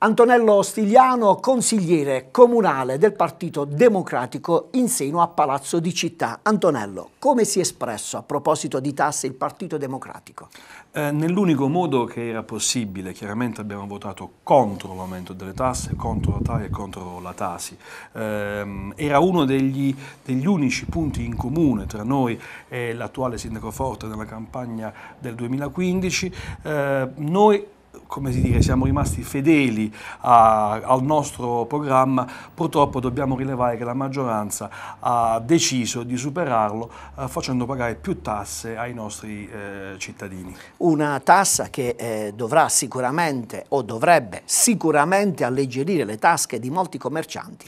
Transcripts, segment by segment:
Antonello Stigliano, consigliere comunale del Partito Democratico in seno a Palazzo di Città. Antonello, come si è espresso a proposito di tasse il Partito Democratico? Eh, Nell'unico modo che era possibile, chiaramente abbiamo votato contro l'aumento delle tasse, contro la TAI e contro la TASI. Eh, era uno degli, degli, unici punti in comune tra noi e l'attuale sindaco Forte nella campagna del 2015. Eh, noi come si dice, siamo rimasti fedeli a, al nostro programma, purtroppo dobbiamo rilevare che la maggioranza ha deciso di superarlo eh, facendo pagare più tasse ai nostri eh, cittadini. Una tassa che eh, dovrà sicuramente o dovrebbe sicuramente alleggerire le tasche di molti commercianti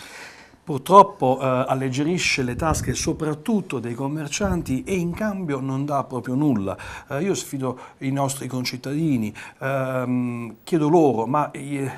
purtroppo eh, alleggerisce le tasche soprattutto dei commercianti e in cambio non dà proprio nulla. Eh, io sfido i nostri concittadini, ehm, chiedo loro, ma eh,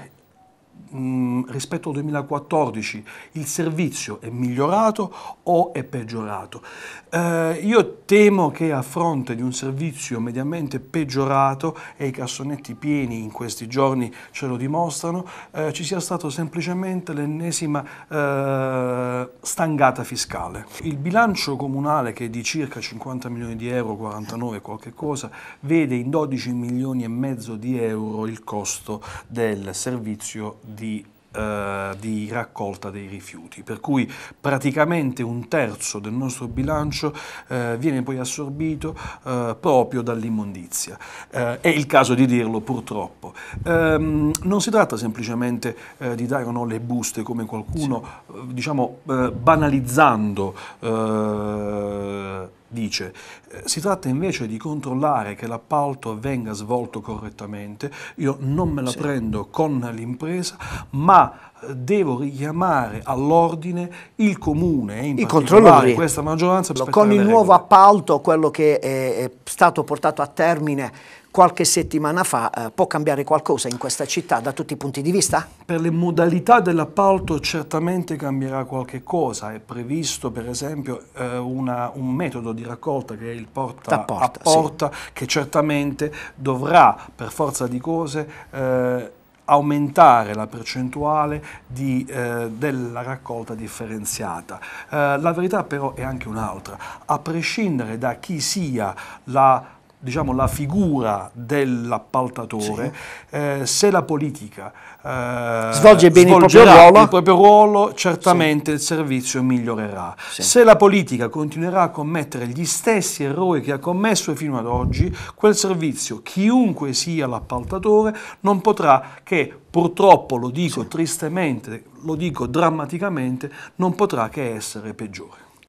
mh, mm, rispetto al 2014 il servizio è migliorato o è peggiorato? Eh, io temo che a fronte di un servizio mediamente peggiorato e i cassonetti pieni in questi giorni ce lo dimostrano, eh, ci sia stata semplicemente l'ennesima eh, stangata fiscale. Il bilancio comunale che è di circa 50 milioni di euro, 49 qualche cosa, vede in 12 milioni e mezzo di euro il costo del servizio di di, eh, di raccolta dei rifiuti, per cui praticamente un terzo del nostro bilancio eh, viene poi assorbito eh, proprio dall'immondizia. Eh, è il caso di dirlo purtroppo. Ehm, non si tratta semplicemente eh, di dare o no le buste come qualcuno, sì. diciamo, banalizzando dice eh, si tratta invece di controllare che l'appalto venga svolto correttamente, io non me la sì. prendo con l'impresa, ma eh, devo richiamare all'ordine il comune e in il particolare questa maggioranza con il nuovo regole. appalto quello che è stato portato a termine qualche settimana fa, eh, può cambiare qualcosa in questa città da tutti i punti di vista? Per le modalità dell'appalto certamente cambierà qualche cosa, è previsto per esempio eh, una, un metodo di raccolta che è il porta da porta, porta sì. che certamente dovrà per forza di cose eh, aumentare la percentuale di, eh, della raccolta differenziata. Eh, la verità però è anche un'altra, a prescindere da chi sia la diciamo, la figura dell'appaltatore, sì. eh, se la politica eh, svolge bene il proprio, ruolo, il proprio ruolo certamente sì. il servizio migliorerà. Sì. Se la politica continuerà a commettere gli stessi errori che ha commesso fino ad oggi, quel servizio, chiunque sia l'appaltatore, non potrà che purtroppo, lo dico tristemente, lo dico drammaticamente, non potrà che essere peggiore.